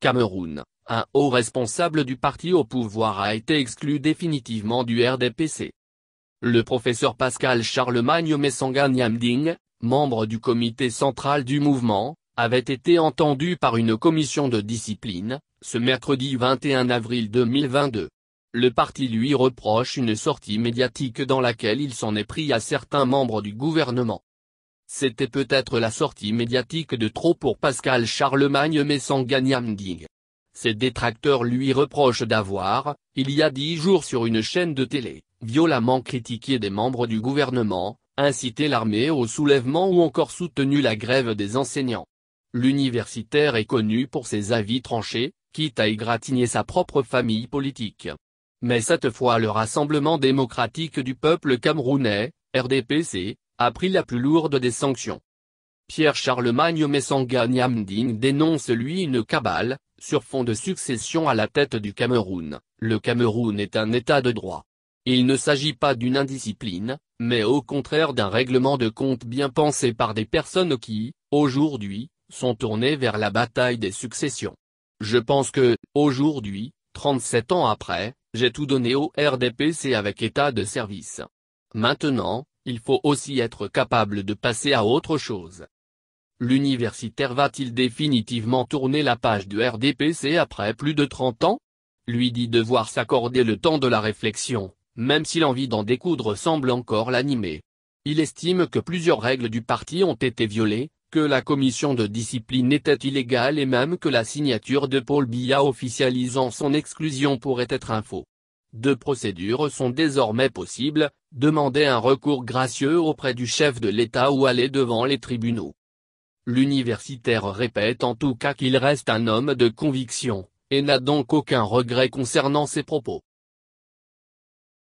Cameroun, un haut responsable du parti au pouvoir a été exclu définitivement du RDPC. Le professeur Pascal Charlemagne Messanga Niamding, membre du comité central du mouvement, avait été entendu par une commission de discipline, ce mercredi 21 avril 2022. Le parti lui reproche une sortie médiatique dans laquelle il s'en est pris à certains membres du gouvernement. C'était peut-être la sortie médiatique de trop pour Pascal Charlemagne mais sans Gagnamding. Ses détracteurs lui reprochent d'avoir, il y a dix jours sur une chaîne de télé, violemment critiqué des membres du gouvernement, incité l'armée au soulèvement ou encore soutenu la grève des enseignants. L'universitaire est connu pour ses avis tranchés, quitte à égratigner sa propre famille politique. Mais cette fois le Rassemblement démocratique du peuple camerounais, RDPC, a pris la plus lourde des sanctions. Pierre Charlemagne Messanga Niamding dénonce lui une cabale, sur fond de succession à la tête du Cameroun. Le Cameroun est un état de droit. Il ne s'agit pas d'une indiscipline, mais au contraire d'un règlement de compte bien pensé par des personnes qui, aujourd'hui, sont tournées vers la bataille des successions. Je pense que, aujourd'hui, 37 ans après, j'ai tout donné au RDPC avec état de service. Maintenant, il faut aussi être capable de passer à autre chose. L'universitaire va-t-il définitivement tourner la page du RDPC après plus de 30 ans Lui dit devoir s'accorder le temps de la réflexion, même si l'envie d'en découdre semble encore l'animer. Il estime que plusieurs règles du parti ont été violées, que la commission de discipline était illégale et même que la signature de Paul Biya officialisant son exclusion pourrait être un faux. Deux procédures sont désormais possibles, demander un recours gracieux auprès du chef de l'État ou aller devant les tribunaux. L'universitaire répète en tout cas qu'il reste un homme de conviction, et n'a donc aucun regret concernant ses propos.